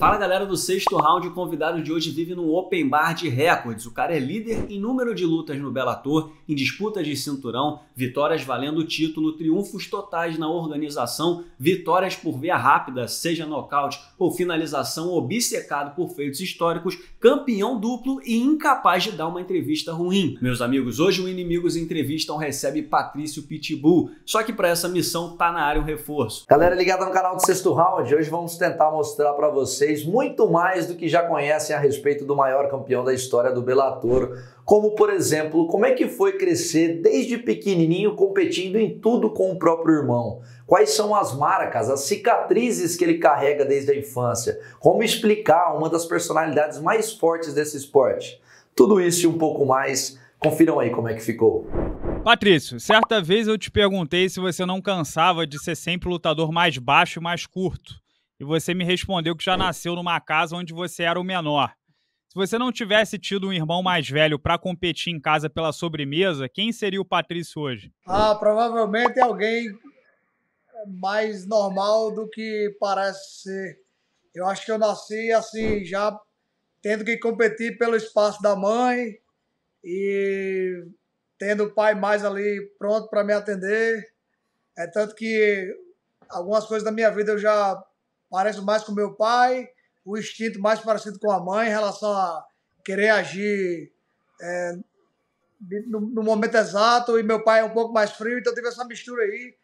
Fala galera do sexto round, o convidado de hoje vive num open bar de recordes. O cara é líder em número de lutas no Bellator, em disputas de cinturão, vitórias valendo o título, triunfos totais na organização, vitórias por via rápida, seja nocaute ou finalização, obcecado por feitos históricos, campeão duplo e incapaz de dar uma entrevista ruim. Meus amigos, hoje o Inimigos Entrevistam recebe Patrício Pitbull, só que para essa missão tá na área um reforço. Galera ligada no canal do sexto round, hoje vamos tentar mostrar para vocês vocês muito mais do que já conhecem a respeito do maior campeão da história do Bellator, como por exemplo, como é que foi crescer desde pequenininho competindo em tudo com o próprio irmão? Quais são as marcas, as cicatrizes que ele carrega desde a infância? Como explicar uma das personalidades mais fortes desse esporte? Tudo isso e um pouco mais, confiram aí como é que ficou. Patrício, certa vez eu te perguntei se você não cansava de ser sempre o lutador mais baixo e mais curto e você me respondeu que já nasceu numa casa onde você era o menor. Se você não tivesse tido um irmão mais velho para competir em casa pela sobremesa, quem seria o Patrício hoje? Ah, provavelmente alguém mais normal do que parece ser. Eu acho que eu nasci assim, já tendo que competir pelo espaço da mãe e tendo o pai mais ali pronto para me atender. É tanto que algumas coisas da minha vida eu já parece mais com meu pai, o instinto mais parecido com a mãe em relação a querer agir é, no, no, momento exato, e meu pai é um pouco mais frio, então tive essa mistura aí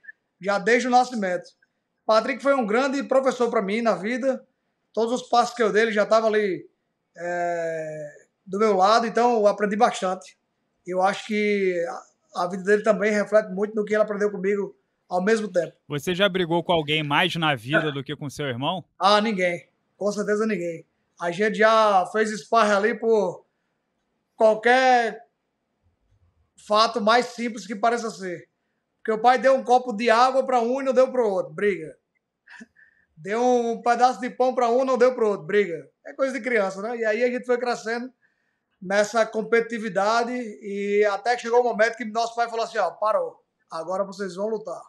já desde o nascimento. Patrick foi um grande professor para mim na vida, todos os passos que eu dei, ele já estava ali é, do meu lado, então eu aprendi bastante. Eu acho que a, a vida dele também reflete muito no que ele aprendeu comigo ao mesmo tempo. Você já brigou com alguém mais na vida do que com seu irmão? Ah, ninguém. Com certeza ninguém. A gente já fez esparra ali por qualquer fato mais simples que pareça ser. Porque o pai deu um copo de água para um e não deu para o outro. Briga. Deu um pedaço de pão para um, não deu para o outro. Briga. É coisa de criança, né? E aí a gente foi crescendo nessa competitividade e até que chegou o um momento que nosso pai falou assim, ó, parou. Agora vocês vão lutar.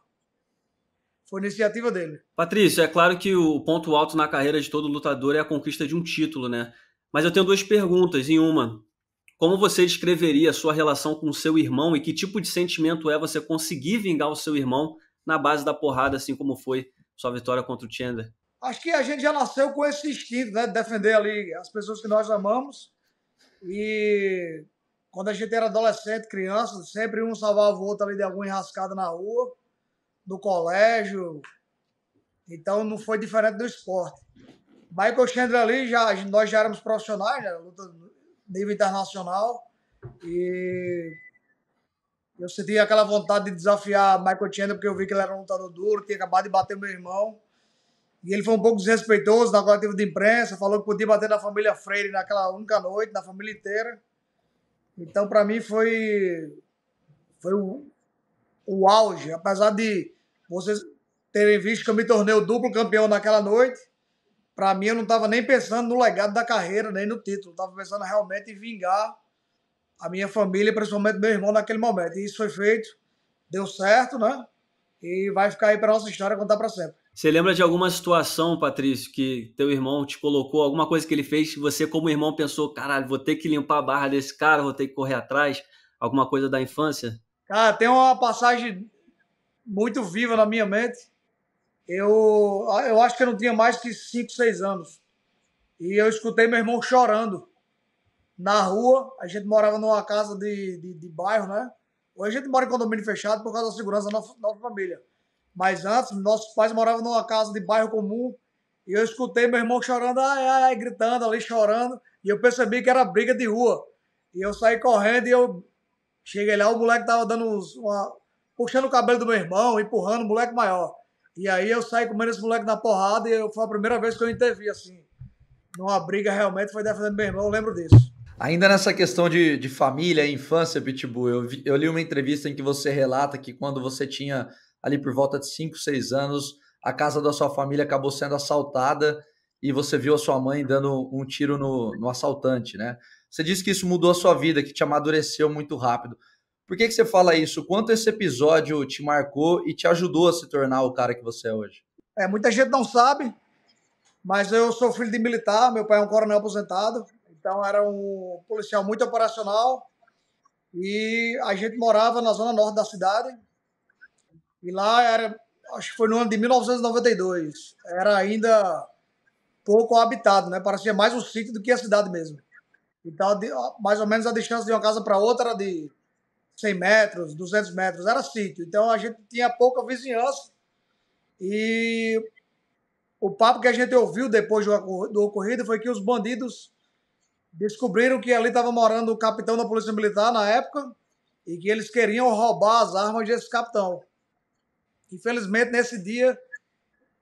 Foi iniciativa dele. Patrício, é claro que o ponto alto na carreira de todo lutador é a conquista de um título, né? Mas eu tenho duas perguntas em uma. Como você descreveria a sua relação com seu irmão e que tipo de sentimento é você conseguir vingar o seu irmão na base da porrada, assim como foi sua vitória contra o Chandler? Acho que a gente já nasceu com esse instinto, né? De defender ali as pessoas que nós amamos. E quando a gente era adolescente, criança, sempre um salvava o outro ali de alguma enrascada na rua do colégio. Então não foi diferente do esporte. Michael Chandler ali, já, nós já éramos profissionais, né, luta nível internacional. E eu senti aquela vontade de desafiar Michael Chandler, porque eu vi que ele era um lutador duro, tinha acabado de bater meu irmão. E ele foi um pouco desrespeitoso na coletiva de imprensa, falou que podia bater na família Freire naquela única noite, na família inteira. Então, para mim, foi, foi o, o auge. Apesar de vocês terem visto que eu me tornei o duplo campeão naquela noite. Para mim, eu não estava nem pensando no legado da carreira, nem no título. Estava pensando realmente em vingar a minha família, principalmente meu irmão, naquele momento. E isso foi feito, deu certo, né? E vai ficar aí para nossa história contar para sempre. Você lembra de alguma situação, Patrício, que teu irmão te colocou, alguma coisa que ele fez que você, como irmão, pensou: caralho, vou ter que limpar a barra desse cara, vou ter que correr atrás? Alguma coisa da infância? Cara, tem uma passagem muito viva na minha mente. Eu, ah, eu acho que eu não tinha mais que 5, 6 anos. E eu escutei meu irmão chorando na rua. A gente morava numa casa de, de, de bairro, né? Hoje a gente mora em condomínio fechado por causa da segurança da nossa, nossa família. Mas antes, nossos pais moravam numa casa de bairro comum. E eu escutei meu irmão chorando, ai, ai, ai, gritando ali, chorando. E eu percebi que era briga de rua. E eu saí correndo e eu cheguei lá, o moleque tava dando uns, uma, puxando o cabelo do meu irmão, empurrando o moleque maior. E aí eu saí comendo esse moleque na porrada e eu, foi a primeira vez que eu intervi, assim. Numa briga realmente foi defendendo meu irmão, eu lembro disso. Ainda nessa questão de, de família, infância, Pitbull, eu, vi, eu li uma entrevista em que você relata que quando você tinha ali por volta de 5, 6 anos, a casa da sua família acabou sendo assaltada e você viu a sua mãe dando um tiro no, no assaltante, né? Você disse que isso mudou a sua vida, que te amadureceu muito rápido. Por que, que você fala isso? Quanto esse episódio te marcou e te ajudou a se tornar o cara que você é hoje? É, muita gente não sabe, mas eu sou filho de militar, meu pai é um coronel aposentado, então era um policial muito operacional e a gente morava na zona norte da cidade e lá era, acho que foi no ano de 1992, era ainda pouco habitado, né? Parecia mais um sítio do que a cidade mesmo. Então, mais ou menos a distância de uma casa para outra era de 100 metros, 200 metros, era sítio. Então a gente tinha pouca vizinhança e o papo que a gente ouviu depois do, ocorrido foi que os bandidos descobriram que ali estava morando o capitão da Polícia Militar na época e que eles queriam roubar as armas desse capitão. Infelizmente, nesse dia,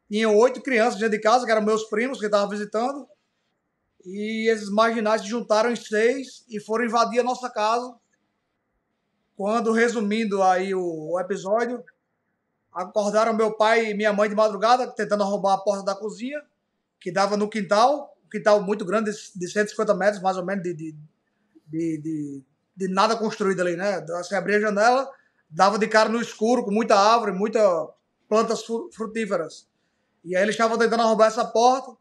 tinham oito crianças dentro de casa, que eram meus primos que estavam visitando, e esses marginais se juntaram em seis e foram invadir a nossa casa quando, resumindo aí o, o episódio, acordaram meu pai e minha mãe de madrugada tentando roubar a porta da cozinha, que dava no quintal, um quintal muito grande, de 150 metros mais ou menos, de, de, de, de, de nada construído ali, né? Você assim, abria a janela, dava de cara no escuro, com muita árvore, muitas plantas frutíferas. E aí eles estavam tentando roubar essa porta.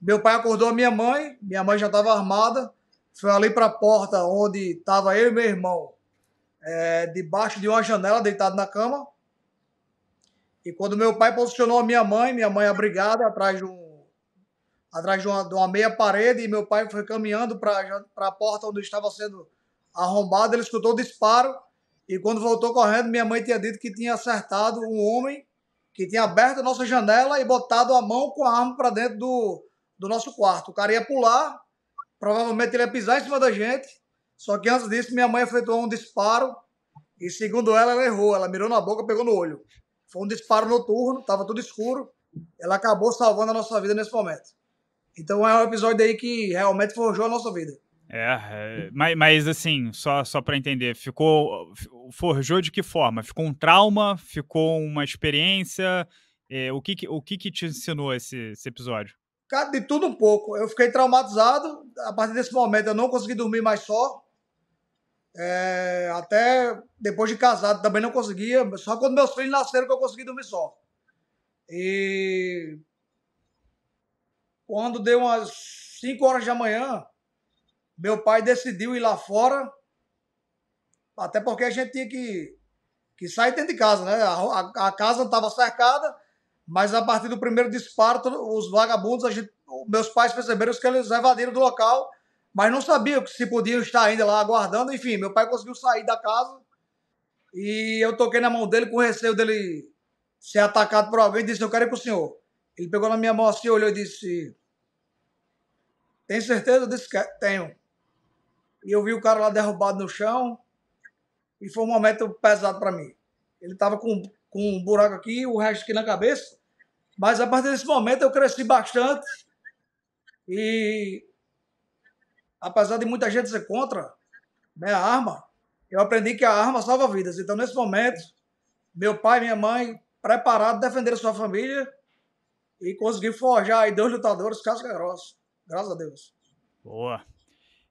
Meu pai acordou a minha mãe, minha mãe já estava armada, foi ali para a porta onde estava eu e meu irmão é, debaixo de uma janela, deitado na cama. E quando meu pai posicionou a minha mãe, minha mãe abrigada atrás de um atrás de uma, de uma meia parede e meu pai foi caminhando para a porta onde estava sendo arrombado, ele escutou o disparo e quando voltou correndo, minha mãe tinha dito que tinha acertado um homem que tinha aberto a nossa janela e botado a mão com a arma para dentro do, do nosso quarto. O cara ia pular, provavelmente ele ia pisar em cima da gente só que antes disso, minha mãe efetuou um disparo e, segundo ela, ela errou. Ela mirou na boca, pegou no olho. Foi um disparo noturno, estava tudo escuro. Ela acabou salvando a nossa vida nesse momento. Então é um episódio aí que realmente forjou a nossa vida. É, é mas, mas assim, só, só para entender, ficou. Forjou de que forma? Ficou um trauma? Ficou uma experiência? É, o que, o que, que te ensinou esse, esse episódio? Cara, de tudo um pouco. Eu fiquei traumatizado. A partir desse momento, eu não consegui dormir mais só. É, até depois de casado também não conseguia, só quando meus filhos nasceram que eu consegui dormir só. E quando deu umas 5 horas de manhã, meu pai decidiu ir lá fora, até porque a gente tinha que, que sair dentro de casa, né? A, a, a casa estava cercada, mas a partir do primeiro disparo, os vagabundos, gente, meus pais perceberam que eles evadiram do local mas não sabia se podiam estar ainda lá aguardando. Enfim, meu pai conseguiu sair da casa e eu toquei na mão dele com receio dele ser atacado por alguém e disse: Eu quero ir com o senhor. Ele pegou na minha mão assim, olhou e disse: Tem certeza? Eu disse: Tenho. E eu vi o cara lá derrubado no chão e foi um momento pesado para mim. Ele estava com, com um buraco aqui, o resto aqui na cabeça. Mas a partir desse momento eu cresci bastante e apesar de muita gente ser contra né, a arma, eu aprendi que a arma salva vidas. Então, nesse momento, meu pai e minha mãe preparados defenderam sua família e conseguiram forjar aí dois lutadores casca grossa. Graças a Deus. Boa.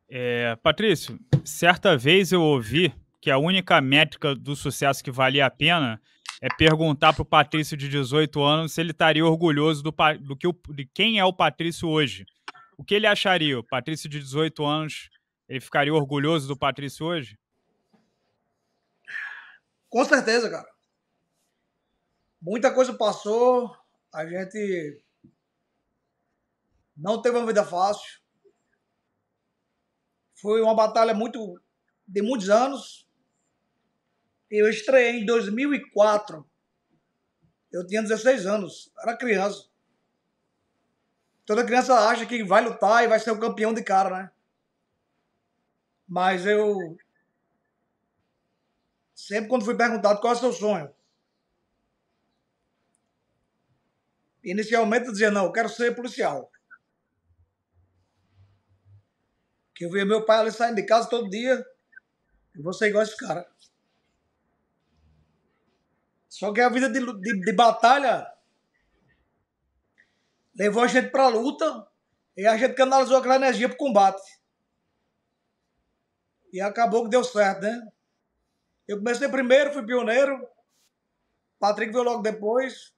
É, Patrício, certa vez eu ouvi que a única métrica do sucesso que valia a pena é perguntar para o Patrício de 18 anos se ele estaria orgulhoso do, do que o, de quem é o Patrício hoje. O que ele acharia? O Patrício de 18 anos, ele ficaria orgulhoso do Patrício hoje? Com certeza, cara. Muita coisa passou, a gente não teve uma vida fácil. Foi uma batalha muito de muitos anos. Eu estreiei em 2004. Eu tinha 16 anos, era criança. Toda criança acha que vai lutar e vai ser o campeão de cara, né? Mas eu. Sempre quando fui perguntado qual é o seu sonho. Inicialmente eu dizia, não, eu quero ser policial. Que eu via meu pai ali saindo de casa todo dia. Eu vou ser igual esse cara. Só que a vida de, de, de batalha levou a gente pra luta e a gente canalizou aquela energia pro combate. E acabou que deu certo, né? Eu comecei primeiro, fui pioneiro. Patrick veio logo depois.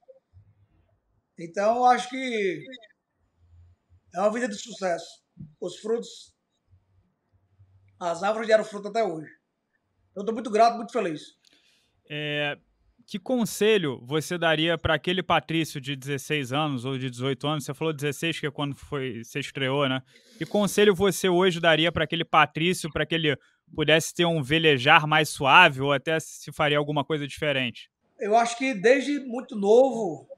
Então, acho que é uma vida de sucesso. Os frutos, as árvores deram fruto até hoje. Eu estou muito grato, muito feliz. É, que conselho você daria para aquele Patrício de 16 anos ou de 18 anos? Você falou 16, que é quando foi, você estreou, né? Que conselho você hoje daria para aquele Patrício, para que ele pudesse ter um velejar mais suave ou até se faria alguma coisa diferente? Eu acho que desde muito novo,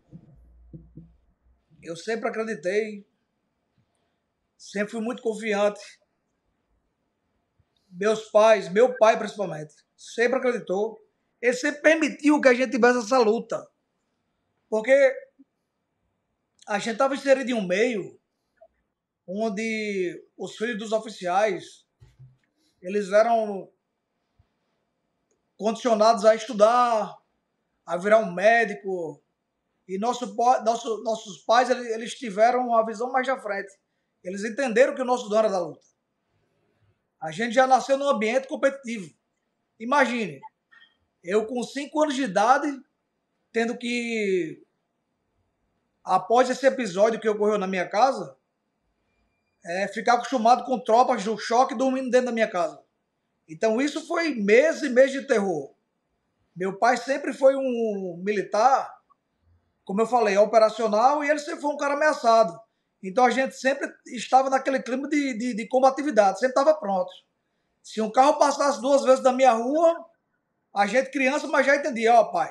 eu sempre acreditei, sempre fui muito confiante. Meus pais, meu pai principalmente, sempre acreditou esse permitiu que a gente tivesse essa luta. Porque a gente estava inserido em um meio onde os filhos dos oficiais eles eram condicionados a estudar, a virar um médico. E nosso, nosso, nossos pais eles tiveram uma visão mais à frente. Eles entenderam que o nosso dono era da luta. A gente já nasceu num ambiente competitivo. Imagine, eu, com cinco anos de idade, tendo que. Após esse episódio que ocorreu na minha casa, é, ficar acostumado com tropas do choque dormindo dentro da minha casa. Então, isso foi meses e meses de terror. Meu pai sempre foi um militar, como eu falei, operacional, e ele sempre foi um cara ameaçado. Então a gente sempre estava naquele clima de, de, de combatividade, sempre estava pronto. Se um carro passasse duas vezes da minha rua, a gente criança, mas já entendia, ó, pai,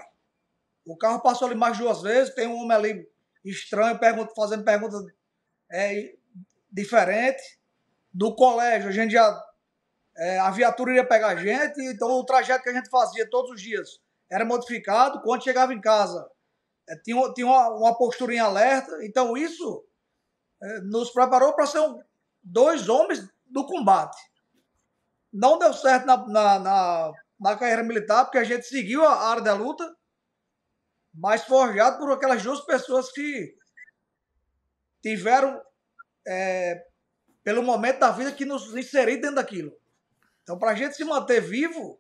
o carro passou ali mais duas vezes, tem um homem ali estranho fazendo perguntas é, diferentes. No colégio, a gente já. É, a viatura ia pegar a gente, então o trajeto que a gente fazia todos os dias era modificado. Quando chegava em casa, é, tinha, tinha uma, uma postura em alerta. Então, isso é, nos preparou para ser um, dois homens do combate. Não deu certo na, na, na na carreira militar, porque a gente seguiu a área da luta, mas forjado por aquelas duas pessoas que tiveram, é, pelo momento da vida, que nos inseriram dentro daquilo. Então, para a gente se manter vivo,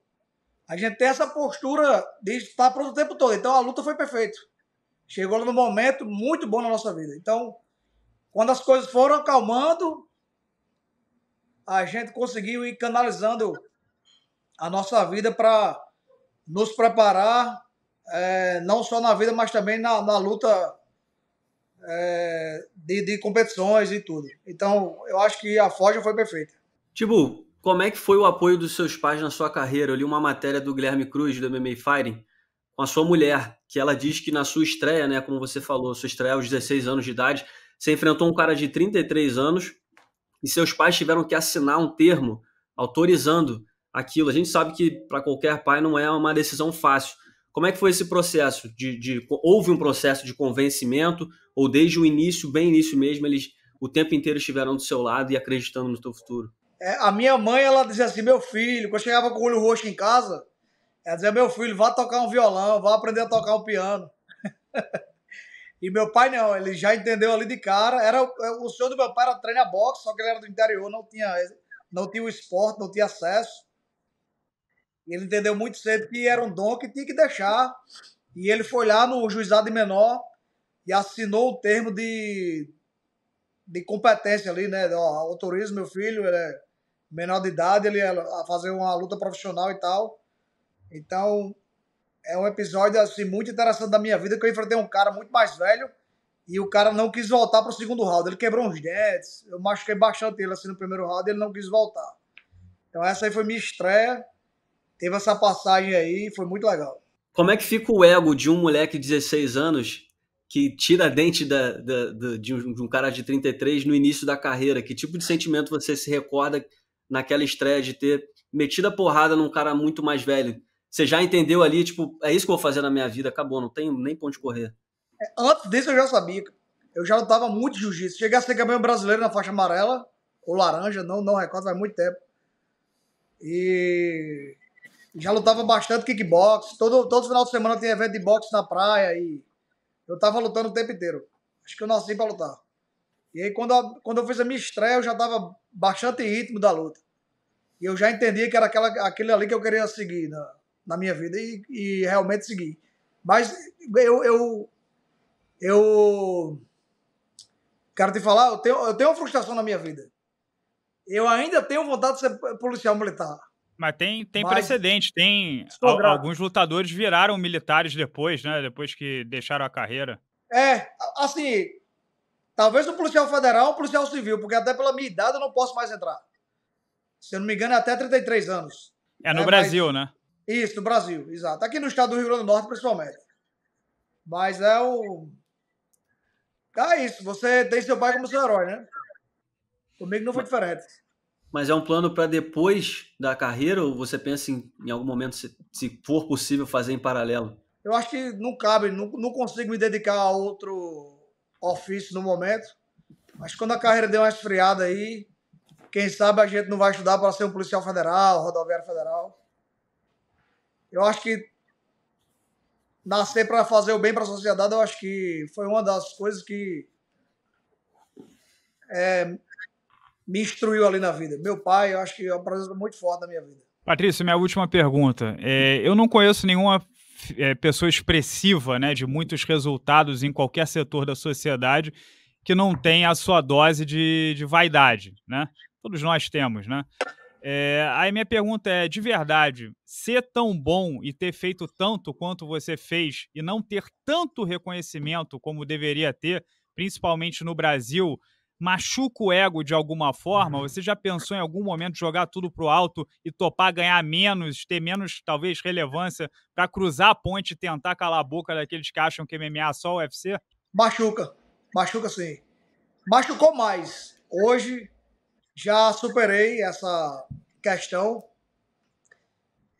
a gente tem essa postura de estar pronto o tempo todo. Então, a luta foi perfeita. Chegou no momento muito bom na nossa vida. Então, quando as coisas foram acalmando, a gente conseguiu ir canalizando a nossa vida para nos preparar, é, não só na vida, mas também na, na luta é, de, de, competições e tudo. Então, eu acho que a Forja foi perfeita. Tibu, como é que foi o apoio dos seus pais na sua carreira? Eu li uma matéria do Guilherme Cruz, do MMA Fighting, com a sua mulher, que ela diz que na sua estreia, né, como você falou, sua estreia aos 16 anos de idade, você enfrentou um cara de 33 anos e seus pais tiveram que assinar um termo autorizando aquilo. A gente sabe que para qualquer pai não é uma decisão fácil. Como é que foi esse processo? De, de, houve um processo de convencimento ou desde o início, bem início mesmo, eles o tempo inteiro estiveram do seu lado e acreditando no teu futuro? É, a minha mãe, ela dizia assim, meu filho, quando eu chegava com o olho roxo em casa, ela dizia, meu filho, vá tocar um violão, vá aprender a tocar um piano. E meu pai não, ele já entendeu ali de cara. Era o senhor do meu pai era treinar boxe, só que ele era do interior, não tinha, não tinha o esporte, não tinha acesso. Ele entendeu muito cedo que era um dom que tinha que deixar. E ele foi lá no juizado de menor e assinou o termo de, de competência ali, né? autorizo meu filho, ele é menor de idade, ele é a fazer uma luta profissional e tal. Então, é um episódio assim muito interessante da minha vida que eu enfrentei um cara muito mais velho e o cara não quis voltar para o segundo round. Ele quebrou uns dentes, eu machuquei bastante ele assim no primeiro round, ele não quis voltar. Então essa aí foi minha estreia teve essa passagem aí, foi muito legal. Como é que fica o ego de um moleque de 16 anos que tira dente da, da, da, de, um, de um cara de 33 no início da carreira? Que tipo de sentimento você se recorda naquela estreia de ter metido a porrada num cara muito mais velho? Você já entendeu ali, tipo, é isso que eu vou fazer na minha vida, acabou, não tenho nem ponto de correr. É, antes disso eu já sabia. Eu já lutava muito jiu-jitsu. Cheguei a ser campeão brasileiro na faixa amarela, ou laranja, não, não recordo, faz muito tempo. E já lutava bastante kickbox. Todo, todo final de semana tinha evento de boxe na praia e eu tava lutando o tempo inteiro. Acho que eu nasci pra lutar. E aí, quando eu, quando eu fiz a minha estreia, eu já tava bastante ritmo da luta. E eu já entendia que era aquela, aquele ali que eu queria seguir na, na minha vida e, e realmente segui. Mas eu, eu, eu quero te falar, eu tenho, eu tenho uma frustração na minha vida. Eu ainda tenho vontade de ser policial militar. Mas tem, tem Mas... precedente, tem alguns lutadores viraram militares depois, né? Depois que deixaram a carreira. É, assim, talvez um policial federal, um policial civil, porque até pela minha idade eu não posso mais entrar. Se eu não me engano, é até 33 anos. É no né, Brasil, mas... né? Isso, no Brasil, exato. Aqui no estado do Rio Grande do Norte, principalmente. Mas é o. Ah, isso. Você tem seu pai como seu herói, né? Comigo não foi diferente mas é um plano para depois da carreira ou você pensa em, em algum momento, se, se, for possível, fazer em paralelo? Eu acho que não cabe, não, não consigo me dedicar a outro ofício no momento. Mas quando a carreira deu uma esfriada aí, quem sabe a gente não vai estudar para ser um policial federal, rodoviário federal. Eu acho que nascer para fazer o bem para a sociedade, eu acho que foi uma das coisas que é, me instruiu ali na vida. Meu pai, eu acho que é uma presença muito forte na minha vida. Patrícia, minha última pergunta. É, eu não conheço nenhuma é, pessoa expressiva, né, de muitos resultados em qualquer setor da sociedade que não tenha a sua dose de, de vaidade, né? Todos nós temos, né? É, aí minha pergunta é, de verdade, ser tão bom e ter feito tanto quanto você fez e não ter tanto reconhecimento como deveria ter, principalmente no Brasil, machuca o ego de alguma forma? Uhum. Você já pensou em algum momento jogar tudo pro alto e topar ganhar menos, ter menos, talvez, relevância para cruzar a ponte e tentar calar a boca daqueles que acham que MMA é só UFC? Machuca. Machuca sim. Machucou mais. Hoje já superei essa questão.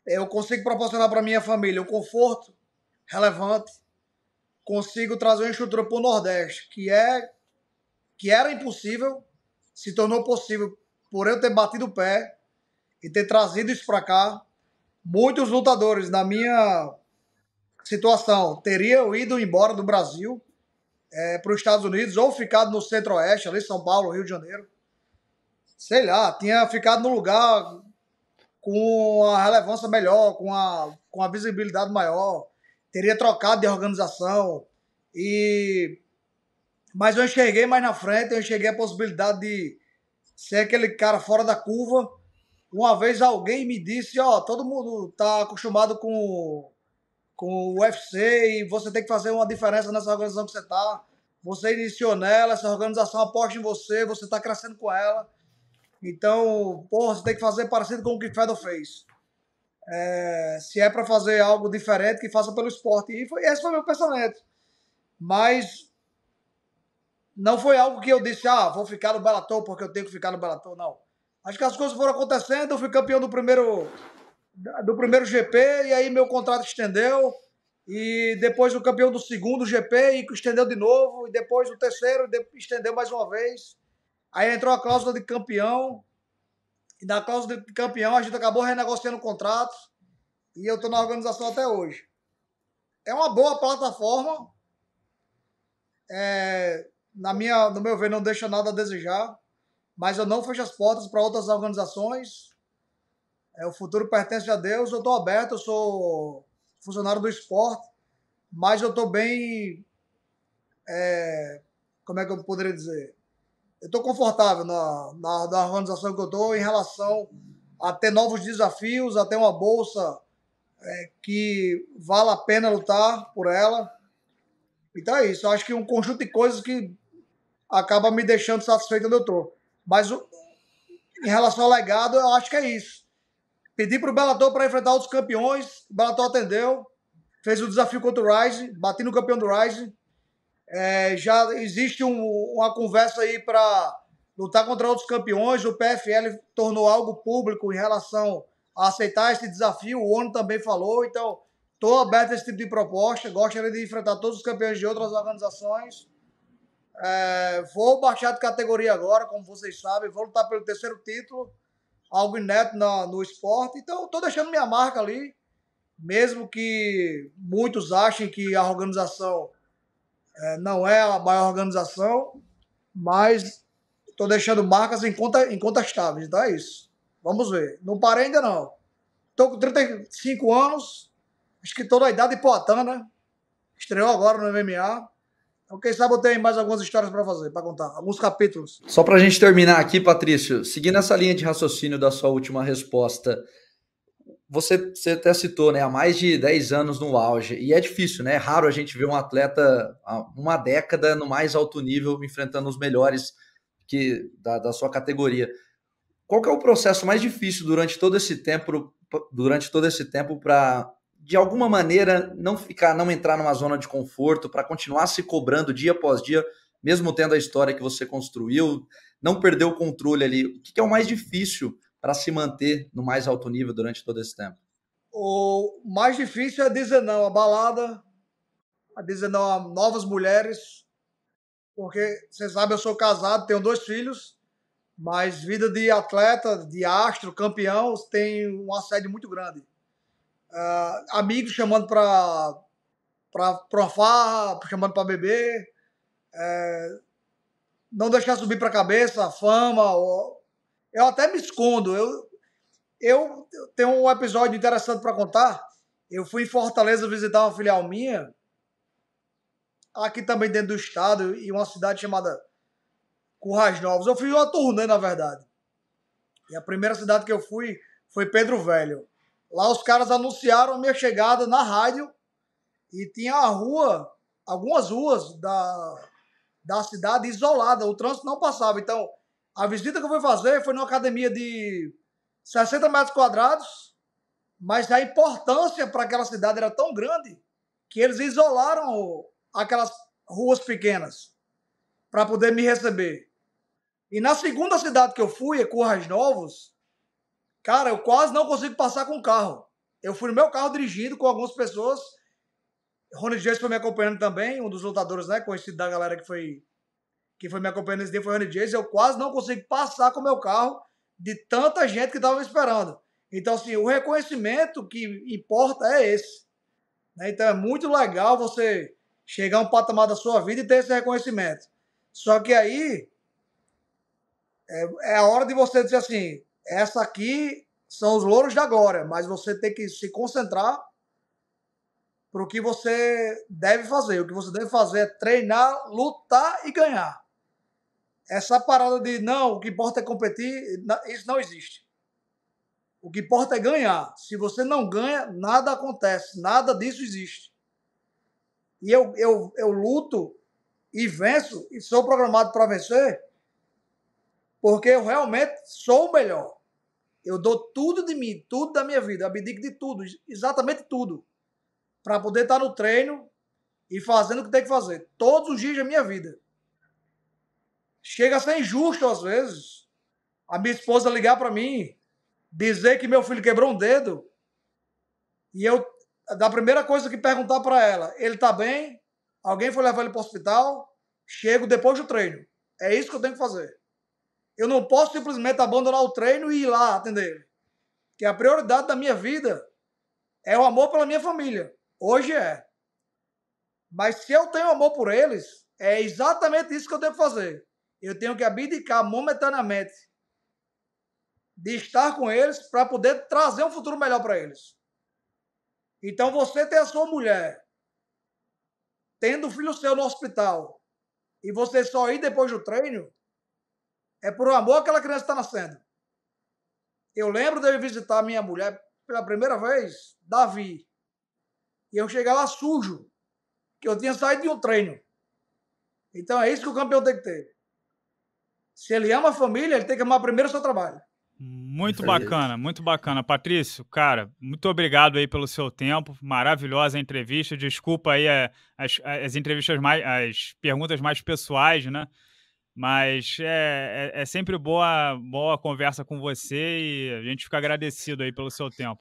Eu consigo proporcionar para minha família um conforto relevante. Consigo trazer uma estrutura para o Nordeste, que é que era impossível se tornou possível por eu ter batido o pé e ter trazido isso para cá. Muitos lutadores na minha situação teriam ido embora do Brasil é, para os Estados Unidos ou ficado no Centro-Oeste, ali São Paulo, Rio de Janeiro. Sei lá, tinha ficado no lugar com a relevância melhor, com a, com a visibilidade maior, teria trocado de organização e mas eu enxerguei mais na frente, eu enxerguei a possibilidade de ser aquele cara fora da curva. Uma vez alguém me disse, ó, oh, todo mundo tá acostumado com, com o UFC e você tem que fazer uma diferença nessa organização que você tá. Você iniciou nela, essa organização aposta em você, você tá crescendo com ela. Então, porra, você tem que fazer parecido com o que Fedor fez. É, se é para fazer algo diferente, que faça pelo esporte. E foi, esse foi meu pensamento. Mas não foi algo que eu disse, ah, vou ficar no Bellator porque eu tenho que ficar no Bellator, não. Acho que as coisas foram acontecendo, eu fui campeão do primeiro do primeiro GP e aí meu contrato estendeu e depois o campeão do segundo GP e estendeu de novo e depois o terceiro estendeu mais uma vez. Aí entrou a cláusula de campeão e na cláusula de campeão a gente acabou renegociando o contrato e eu estou na organização até hoje. É uma boa plataforma. É, na minha, no meu ver, não deixa nada a desejar, mas eu não fecho as portas para outras organizações. É, o futuro pertence a Deus, eu estou aberto, eu sou funcionário do esporte, mas eu estou bem. É, como é que eu poderia dizer? Eu estou confortável na, na, na organização que eu estou em relação a ter novos desafios, a ter uma bolsa é, que vale a pena lutar por ela. Então é isso. Eu acho que um conjunto de coisas que acaba me deixando satisfeito onde eu Mas em relação ao legado, eu acho que é isso. Pedi para o Bellator para enfrentar outros campeões, o Bellator atendeu, fez o desafio contra o Rise, bati no campeão do Rise. É, já existe um, uma conversa aí para lutar contra outros campeões. O PFL tornou algo público em relação a aceitar esse desafio. O ONU também falou. Então, estou aberto a esse tipo de proposta. Gostaria de enfrentar todos os campeões de outras organizações. É, vou baixar de categoria agora, como vocês sabem, vou lutar pelo terceiro título, algo inédito no, no esporte. Então, estou deixando minha marca ali, mesmo que muitos achem que a organização é, não é a maior organização, mas estou deixando marcas incontestáveis, então é isso. Vamos ver. Não parei ainda não. Estou com 35 anos, acho que estou na idade de Poatã, né? Estreou agora no MMA. Quem sabe eu tenho mais algumas histórias para fazer, para contar, alguns capítulos. Só para a gente terminar aqui, Patrício, seguindo essa linha de raciocínio da sua última resposta, você, você até citou, né, há mais de 10 anos no auge, e é difícil, né? É raro a gente ver um atleta uma década no mais alto nível enfrentando os melhores que da, da sua categoria. Qual que é o processo mais difícil durante todo esse tempo, durante todo esse tempo para de alguma maneira não ficar, não entrar numa zona de conforto, para continuar se cobrando dia após dia, mesmo tendo a história que você construiu, não perder o controle ali? O que é o mais difícil para se manter no mais alto nível durante todo esse tempo? O mais difícil é dizer não a balada, a é dizer não a novas mulheres, porque você sabe, eu sou casado, tenho dois filhos, mas vida de atleta, de astro, campeão, tem um assédio muito grande uh, amigos chamando para para uma farra, chamando para beber, é, não deixar subir para a cabeça a fama. Ou... Eu até me escondo. Eu, eu tenho um episódio interessante para contar. Eu fui em Fortaleza visitar uma filial minha, aqui também dentro do estado, em uma cidade chamada Currais Novos. Eu fui uma turnê, na verdade. E a primeira cidade que eu fui foi Pedro Velho. Lá os caras anunciaram a minha chegada na rádio e tinha a rua, algumas ruas da, da cidade isolada, o trânsito não passava. Então, a visita que eu fui fazer foi numa academia de 60 metros quadrados, mas a importância para aquela cidade era tão grande que eles isolaram aquelas ruas pequenas para poder me receber. E na segunda cidade que eu fui, é Currais Novos, Cara, eu quase não consigo passar com o carro. Eu fui no meu carro dirigido com algumas pessoas. Rony James foi me acompanhando também, um dos lutadores, né? Conhecido da galera que foi que foi me acompanhando esse dia foi o Rony Jason. Eu quase não consigo passar com o meu carro de tanta gente que estava me esperando. Então, assim, o reconhecimento que importa é esse. Né? Então, é muito legal você chegar a um patamar da sua vida e ter esse reconhecimento. Só que aí é, é a hora de você dizer assim: essa aqui são os louros da glória, mas você tem que se concentrar para o que você deve fazer. O que você deve fazer é treinar, lutar e ganhar. Essa parada de não, o que importa é competir, isso não existe. O que importa é ganhar. Se você não ganha, nada acontece, nada disso existe. E eu, eu, eu luto e venço e sou programado para vencer porque eu realmente sou o melhor. Eu dou tudo de mim, tudo da minha vida, abdico de tudo, exatamente tudo, para poder estar no treino e fazendo o que tem que fazer, todos os dias da minha vida. Chega a ser injusto às vezes. A minha esposa ligar para mim, dizer que meu filho quebrou um dedo, e eu, da primeira coisa que perguntar para ela, ele tá bem? Alguém foi levar ele para o hospital? Chego depois do treino. É isso que eu tenho que fazer. Eu não posso simplesmente abandonar o treino e ir lá atender Que a prioridade da minha vida é o amor pela minha família. Hoje é. Mas se eu tenho amor por eles, é exatamente isso que eu devo fazer. Eu tenho que abdicar momentaneamente de estar com eles para poder trazer um futuro melhor para eles. Então você tem a sua mulher tendo o filho seu no hospital e você só ir depois do treino, é por amor que aquela criança está nascendo. Eu lembro de eu visitar minha mulher pela primeira vez, Davi. E eu chegar lá sujo, que eu tinha saído de um treino. Então é isso que o campeão tem que ter. Se ele ama a família, ele tem que amar primeiro o seu trabalho. Muito bacana, muito bacana. Patrício, cara, muito obrigado aí pelo seu tempo. Maravilhosa a entrevista. Desculpa aí eh, as, as entrevistas mais, as perguntas mais pessoais, né? Mas é, é, é, sempre boa, boa conversa com você e a gente fica agradecido aí pelo seu tempo.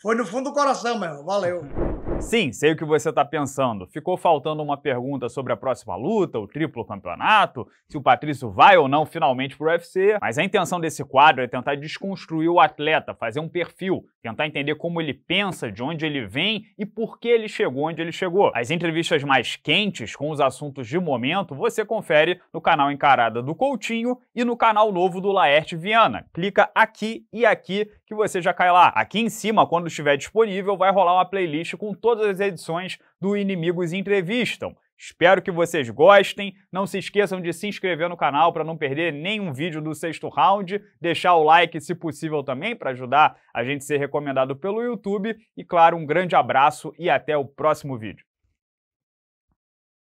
Foi no fundo do coração, meu. Valeu. Sim, sei o que você está pensando. Ficou faltando uma pergunta sobre a próxima luta, o triplo campeonato, se o Patrício vai ou não finalmente para o UFC. Mas a intenção desse quadro é tentar desconstruir o atleta, fazer um perfil, tentar entender como ele pensa, de onde ele vem e por que ele chegou onde ele chegou. As entrevistas mais quentes com os assuntos de momento você confere no canal Encarada do Coutinho e no canal novo do Laerte Viana. Clica aqui e aqui que você já cai lá. Aqui em cima, quando estiver disponível, vai rolar uma playlist com todos todas as edições do Inimigos Entrevistam. Espero que vocês gostem. Não se esqueçam de se inscrever no canal para não perder nenhum vídeo do sexto round, deixar o like se possível também para ajudar a gente a ser recomendado pelo YouTube e claro, um grande abraço e até o próximo vídeo.